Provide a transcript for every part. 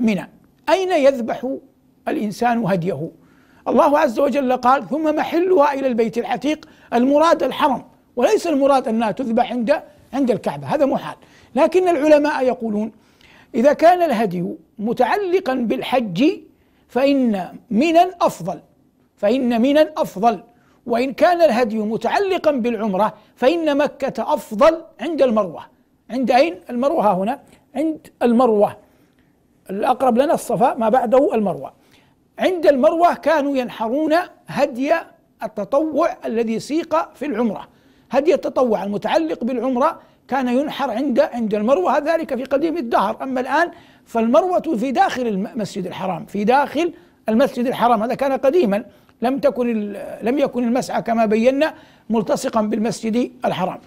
منى أين يذبح الإنسان هديه الله عز وجل قال ثم محلها إلى البيت العتيق المراد الحرم وليس المراد أنها تذبح عند عند الكعبة هذا محال لكن العلماء يقولون إذا كان الهدي متعلقا بالحج فإن منى أفضل فإن منى أفضل وإن كان الهدي متعلقا بالعمرة فإن مكة أفضل عند المروة عند أين؟ المروة هنا عند المروة الأقرب لنا الصفاء ما بعده المروة عند المروة كانوا ينحرون هدي التطوع الذي سيق في العمرة هدي التطوع المتعلق بالعمرة كان ينحر عند عند المروة ذلك في قديم الدهر أما الآن فالمروة في داخل المسجد الحرام في داخل المسجد الحرام هذا كان قديما لم تكن لم يكن المسعى كما بينا ملتصقا بالمسجد الحرام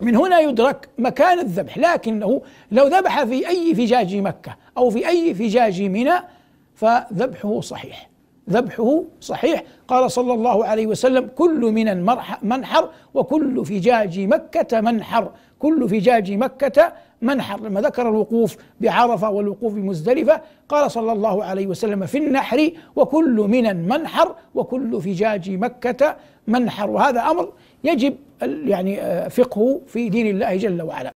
من هنا يدرك مكان الذبح لكنه لو ذبح في أي فجاج مكة أو في أي فجاج منى فذبحه صحيح ذبحه صحيح قال صلى الله عليه وسلم كل من منحر وكل فجاج مكة منحر كل فجاج مكة منحر لما ذكر الوقوف بعرفة والوقوف بمزدلفة قال صلى الله عليه وسلم في النحر وكل من منحر وكل فجاج مكة منحر وهذا أمر يجب يعني آه، فقهه في دين الله جل وعلا